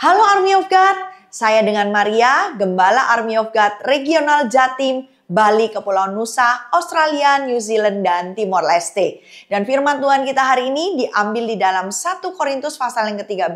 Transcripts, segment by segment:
Halo Army of God, saya dengan Maria, Gembala Army of God Regional Jatim, Bali, Kepulauan Nusa, Australia, New Zealand, dan Timor Leste. Dan firman Tuhan kita hari ini diambil di dalam 1 Korintus pasal yang ke-13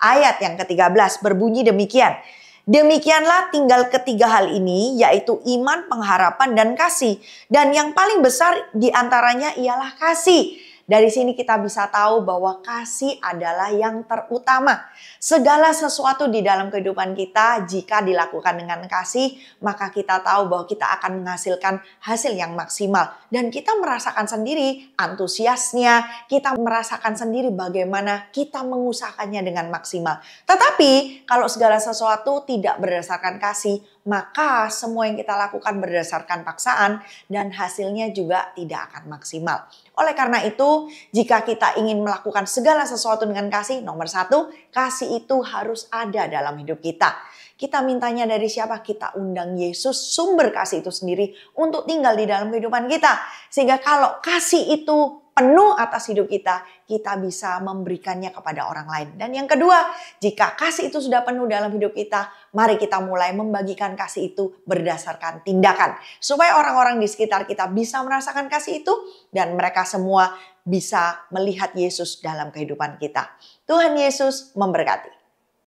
ayat yang ke-13 berbunyi demikian. Demikianlah tinggal ketiga hal ini yaitu iman, pengharapan, dan kasih. Dan yang paling besar diantaranya ialah kasih. Dari sini kita bisa tahu bahwa kasih adalah yang terutama. Segala sesuatu di dalam kehidupan kita jika dilakukan dengan kasih, maka kita tahu bahwa kita akan menghasilkan hasil yang maksimal dan kita merasakan sendiri antusiasnya, kita merasakan sendiri bagaimana kita mengusahakannya dengan maksimal. Tetapi kalau segala sesuatu tidak berdasarkan kasih, maka semua yang kita lakukan berdasarkan paksaan dan hasilnya juga tidak akan maksimal. Oleh karena itu, jika kita ingin melakukan segala sesuatu dengan kasih, nomor satu, kasih itu harus ada dalam hidup kita. Kita mintanya dari siapa? Kita undang Yesus, sumber kasih itu sendiri, untuk tinggal di dalam kehidupan kita, sehingga kalau kasih itu penuh atas hidup kita, kita bisa memberikannya kepada orang lain. Dan yang kedua, jika kasih itu sudah penuh dalam hidup kita, mari kita mulai membagikan kasih itu berdasarkan tindakan. Supaya orang-orang di sekitar kita bisa merasakan kasih itu dan mereka semua bisa melihat Yesus dalam kehidupan kita. Tuhan Yesus memberkati.